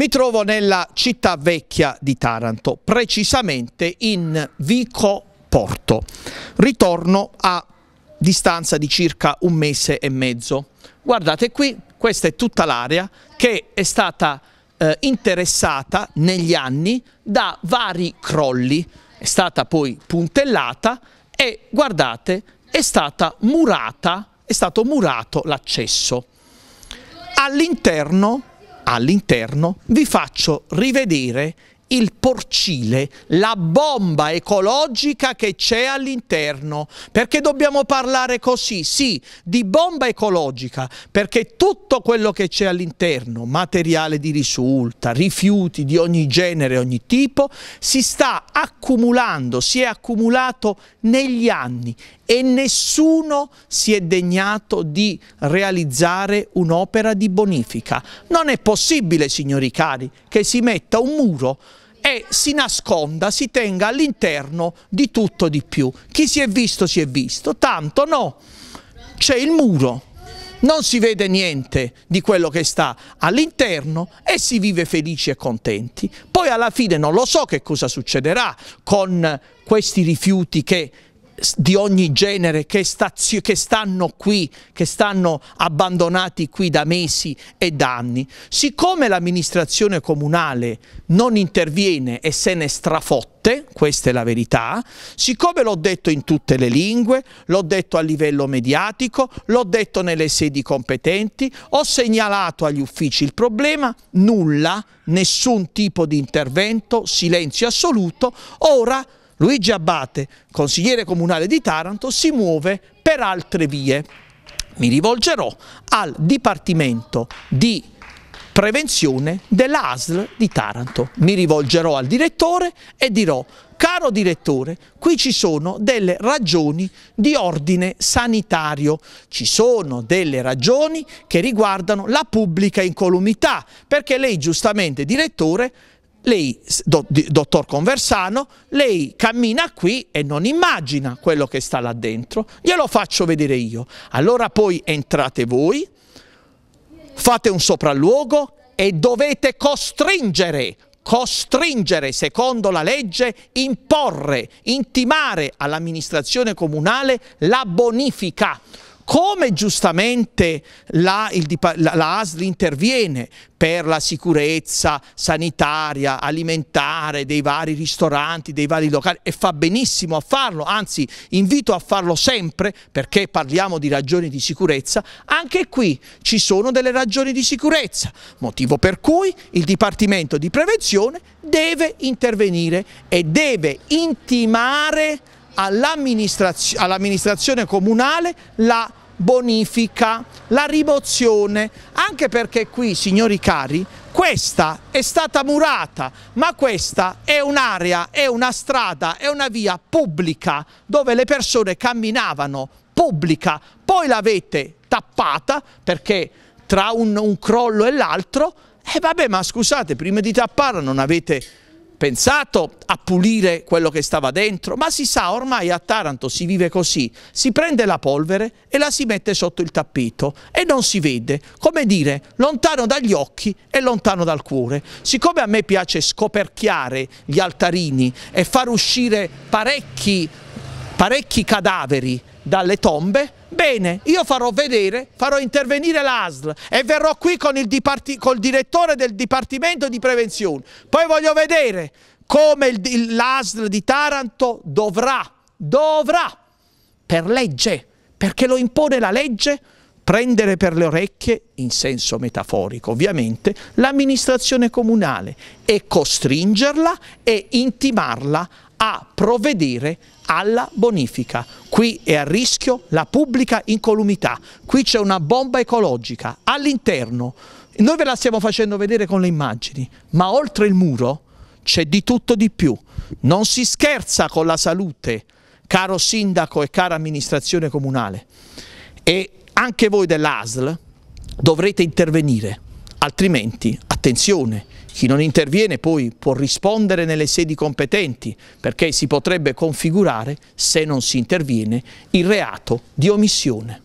Mi trovo nella città vecchia di Taranto, precisamente in Vico Porto. Ritorno a distanza di circa un mese e mezzo. Guardate qui, questa è tutta l'area che è stata eh, interessata negli anni da vari crolli. È stata poi puntellata e guardate, è stata murata, è stato murato l'accesso. All'interno all'interno, vi faccio rivedere il porcile, la bomba ecologica che c'è all'interno. Perché dobbiamo parlare così? Sì, di bomba ecologica, perché tutto quello che c'è all'interno, materiale di risulta, rifiuti di ogni genere, ogni tipo, si sta accumulando, si è accumulato negli anni e nessuno si è degnato di realizzare un'opera di bonifica. Non è possibile, signori cari, che si metta un muro e si nasconda, si tenga all'interno di tutto di più. Chi si è visto si è visto, tanto no, c'è il muro. Non si vede niente di quello che sta all'interno e si vive felici e contenti. Poi alla fine non lo so che cosa succederà con questi rifiuti che di ogni genere che, stazio, che, stanno qui, che stanno abbandonati qui da mesi e da anni. Siccome l'amministrazione comunale non interviene e se ne strafotte, questa è la verità, siccome l'ho detto in tutte le lingue, l'ho detto a livello mediatico, l'ho detto nelle sedi competenti, ho segnalato agli uffici il problema, nulla, nessun tipo di intervento, silenzio assoluto, ora Luigi Abbate, consigliere comunale di Taranto, si muove per altre vie. Mi rivolgerò al Dipartimento di Prevenzione dell'ASL di Taranto. Mi rivolgerò al direttore e dirò caro direttore, qui ci sono delle ragioni di ordine sanitario, ci sono delle ragioni che riguardano la pubblica incolumità, perché lei giustamente, direttore, lei, do, di, dottor Conversano, lei cammina qui e non immagina quello che sta là dentro, glielo faccio vedere io. Allora poi entrate voi, fate un sopralluogo e dovete costringere, costringere secondo la legge, imporre, intimare all'amministrazione comunale la bonifica come giustamente la, il, la, la ASL interviene per la sicurezza sanitaria, alimentare dei vari ristoranti, dei vari locali e fa benissimo a farlo, anzi invito a farlo sempre perché parliamo di ragioni di sicurezza, anche qui ci sono delle ragioni di sicurezza, motivo per cui il Dipartimento di Prevenzione deve intervenire e deve intimare all'amministrazione all comunale la bonifica, la rimozione, anche perché qui, signori cari, questa è stata murata, ma questa è un'area, è una strada, è una via pubblica dove le persone camminavano, pubblica, poi l'avete tappata perché tra un, un crollo e l'altro, e eh, vabbè ma scusate, prima di tapparla non avete pensato a pulire quello che stava dentro, ma si sa ormai a Taranto si vive così, si prende la polvere e la si mette sotto il tappeto e non si vede, come dire, lontano dagli occhi e lontano dal cuore. Siccome a me piace scoperchiare gli altarini e far uscire parecchi, parecchi cadaveri dalle tombe, Bene, io farò vedere, farò intervenire l'ASL e verrò qui con il col direttore del Dipartimento di Prevenzione. Poi voglio vedere come l'ASL di Taranto dovrà, dovrà, per legge, perché lo impone la legge, prendere per le orecchie, in senso metaforico ovviamente, l'amministrazione comunale e costringerla e intimarla a provvedere alla bonifica. Qui è a rischio la pubblica incolumità, qui c'è una bomba ecologica all'interno. Noi ve la stiamo facendo vedere con le immagini, ma oltre il muro c'è di tutto di più. Non si scherza con la salute, caro sindaco e cara amministrazione comunale. E anche voi dell'ASL dovrete intervenire, altrimenti, attenzione, chi non interviene poi può rispondere nelle sedi competenti perché si potrebbe configurare, se non si interviene, il reato di omissione.